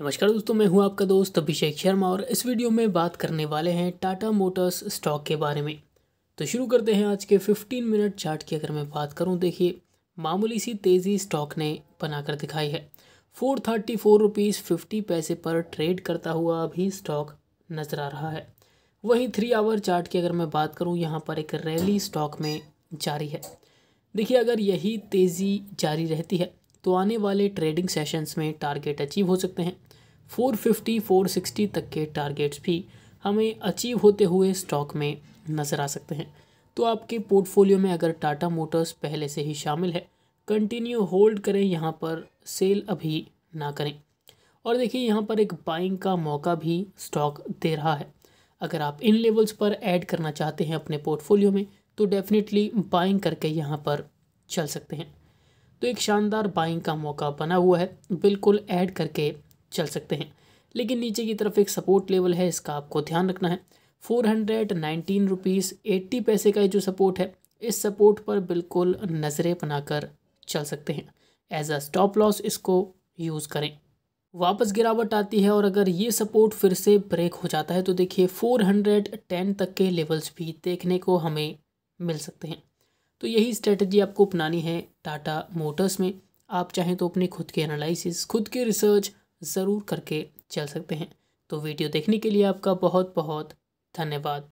नमस्कार दोस्तों मैं हूं आपका दोस्त अभिषेक शर्मा और इस वीडियो में बात करने वाले हैं टाटा मोटर्स स्टॉक के बारे में तो शुरू करते हैं आज के 15 मिनट चार्ट की अगर मैं बात करूं देखिए मामूली सी तेज़ी स्टॉक ने बनाकर दिखाई है four thirty four rupees fifty पैसे पर ट्रेड करता हुआ अभी स्टॉक नज़र आ रहा है वहीं थ्री आवर चार्ट की अगर मैं बात करूँ यहाँ पर एक रैली स्टॉक में जारी है देखिए अगर यही तेज़ी जारी रहती है तो आने वाले ट्रेडिंग सेशंस में टारगेट अचीव हो सकते हैं 450 460 तक के टारगेट्स भी हमें अचीव होते हुए स्टॉक में नज़र आ सकते हैं तो आपके पोर्टफोलियो में अगर टाटा मोटर्स पहले से ही शामिल है कंटिन्यू होल्ड करें यहाँ पर सेल अभी ना करें और देखिए यहाँ पर एक बाइंग का मौका भी स्टॉक दे रहा है अगर आप इन लेवल्स पर ऐड करना चाहते हैं अपने पोर्टफोलियो में तो डेफिनेटली बाइंग करके यहाँ पर चल सकते हैं तो एक शानदार बाइंग का मौका बना हुआ है बिल्कुल ऐड करके चल सकते हैं लेकिन नीचे की तरफ एक सपोर्ट लेवल है इसका आपको ध्यान रखना है four hundred nineteen rupees eighty पैसे का जो सपोर्ट है इस सपोर्ट पर बिल्कुल नज़रें बनाकर चल सकते हैं एज अ स्टॉप लॉस इसको यूज़ करें वापस गिरावट आती है और अगर ये सपोर्ट फिर से ब्रेक हो जाता है तो देखिए टेन तक के लेवल्स भी देखने को हमें मिल सकते हैं तो यही स्ट्रेटजी आपको अपनानी है टाटा मोटर्स में आप चाहें तो अपने खुद के एनालिसिस खुद के रिसर्च ज़रूर करके चल सकते हैं तो वीडियो देखने के लिए आपका बहुत बहुत धन्यवाद